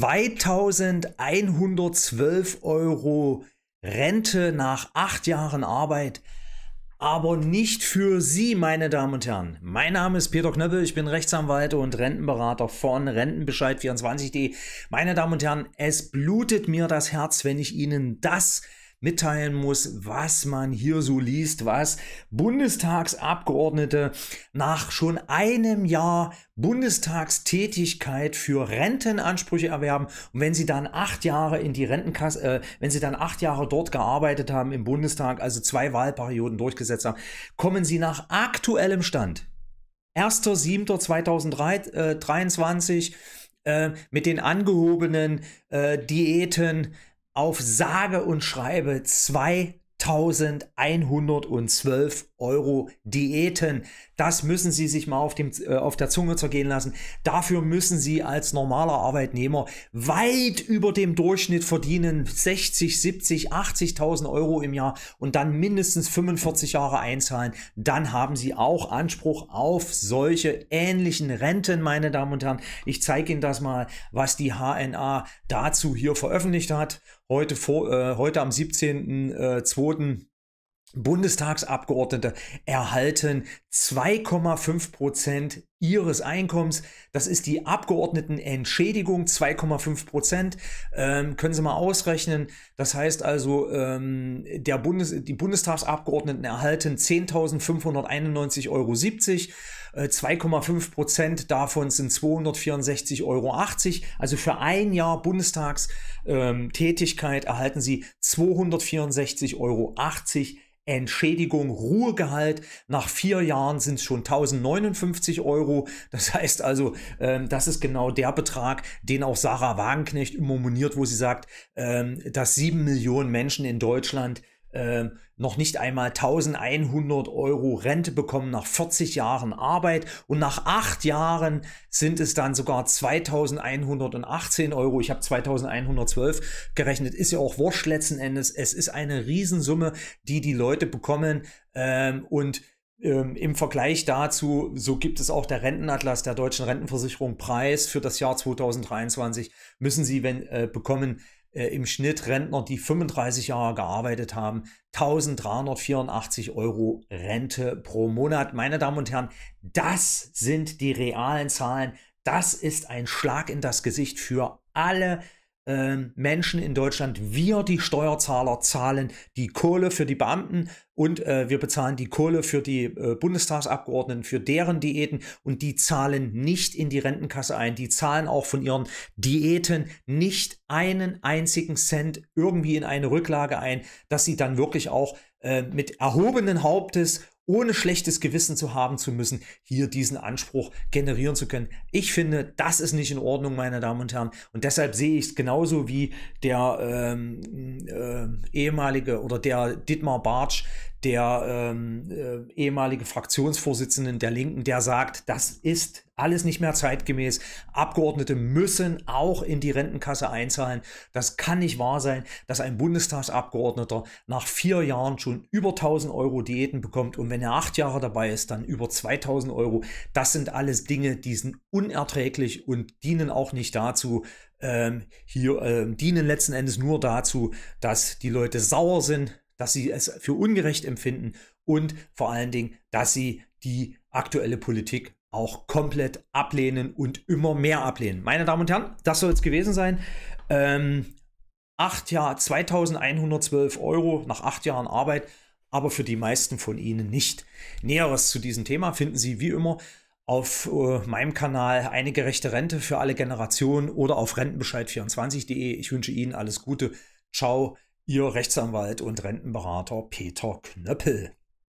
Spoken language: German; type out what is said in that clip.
2112 Euro Rente nach acht Jahren Arbeit, aber nicht für Sie, meine Damen und Herren. Mein Name ist Peter Knöppel, ich bin Rechtsanwalt und Rentenberater von Rentenbescheid24.de. Meine Damen und Herren, es blutet mir das Herz, wenn ich Ihnen das mitteilen muss, was man hier so liest, was Bundestagsabgeordnete nach schon einem Jahr Bundestagstätigkeit für Rentenansprüche erwerben und wenn sie dann acht Jahre in die Rentenkasse, äh, wenn sie dann acht Jahre dort gearbeitet haben im Bundestag, also zwei Wahlperioden durchgesetzt haben, kommen sie nach aktuellem Stand 1.7.2023 äh, äh, mit den angehobenen äh, Diäten auf sage und schreibe 2112 Euro Diäten. Das müssen Sie sich mal auf, dem, äh, auf der Zunge zergehen lassen. Dafür müssen Sie als normaler Arbeitnehmer weit über dem Durchschnitt verdienen. 60, 70, 80.000 Euro im Jahr und dann mindestens 45 Jahre einzahlen. Dann haben Sie auch Anspruch auf solche ähnlichen Renten, meine Damen und Herren. Ich zeige Ihnen das mal, was die HNA dazu hier veröffentlicht hat. Heute, vor, äh, heute am 17.02. Bundestagsabgeordnete erhalten 2,5 Prozent ihres Einkommens. Das ist die Abgeordnetenentschädigung, 2,5 Prozent. Ähm, können Sie mal ausrechnen. Das heißt also, ähm, der Bundes die Bundestagsabgeordneten erhalten 10.591,70 Euro. 2,5 äh, Prozent davon sind 264,80 Euro. Also für ein Jahr Bundestagstätigkeit erhalten Sie 264,80 Euro Entschädigung, Ruhegehalt. Nach vier Jahren sind es schon 1059 Euro. Das heißt also, ähm, das ist genau der Betrag, den auch Sarah Wagenknecht murmoniert, wo sie sagt, ähm, dass sieben Millionen Menschen in Deutschland ähm, noch nicht einmal 1100 Euro Rente bekommen nach 40 Jahren Arbeit und nach acht Jahren sind es dann sogar 2118 Euro. Ich habe 2112 gerechnet, ist ja auch wurscht letzten Endes. Es ist eine Riesensumme, die die Leute bekommen ähm, und ähm, Im Vergleich dazu, so gibt es auch der Rentenatlas der deutschen Rentenversicherung Preis für das Jahr 2023, müssen Sie wenn, äh, bekommen äh, im Schnitt Rentner, die 35 Jahre gearbeitet haben, 1384 Euro Rente pro Monat. Meine Damen und Herren, das sind die realen Zahlen. Das ist ein Schlag in das Gesicht für alle ähm, Menschen in Deutschland, wir die Steuerzahler zahlen die Kohle für die Beamten und äh, wir bezahlen die Kohle für die äh, Bundestagsabgeordneten, für deren Diäten und die zahlen nicht in die Rentenkasse ein. Die zahlen auch von ihren Diäten nicht einen einzigen Cent irgendwie in eine Rücklage ein, dass sie dann wirklich auch äh, mit erhobenen Hauptes ohne schlechtes Gewissen zu haben zu müssen, hier diesen Anspruch generieren zu können. Ich finde, das ist nicht in Ordnung, meine Damen und Herren. Und deshalb sehe ich es genauso wie der ähm, äh, ehemalige oder der Dietmar Bartsch, der ähm, äh, ehemalige Fraktionsvorsitzenden der Linken, der sagt, das ist alles nicht mehr zeitgemäß. Abgeordnete müssen auch in die Rentenkasse einzahlen. Das kann nicht wahr sein, dass ein Bundestagsabgeordneter nach vier Jahren schon über 1000 Euro Diäten bekommt und wenn er acht Jahre dabei ist, dann über 2000 Euro. Das sind alles Dinge, die sind unerträglich und dienen auch nicht dazu, ähm, hier ähm, dienen letzten Endes nur dazu, dass die Leute sauer sind, dass sie es für ungerecht empfinden und vor allen Dingen, dass sie die aktuelle Politik auch komplett ablehnen und immer mehr ablehnen. Meine Damen und Herren, das soll es gewesen sein. Ähm, acht Jahre, 2112 Euro nach acht Jahren Arbeit, aber für die meisten von Ihnen nicht. Näheres zu diesem Thema finden Sie wie immer auf äh, meinem Kanal eine gerechte Rente für alle Generationen oder auf rentenbescheid24.de. Ich wünsche Ihnen alles Gute. Ciao, Ihr Rechtsanwalt und Rentenberater Peter Knöppel.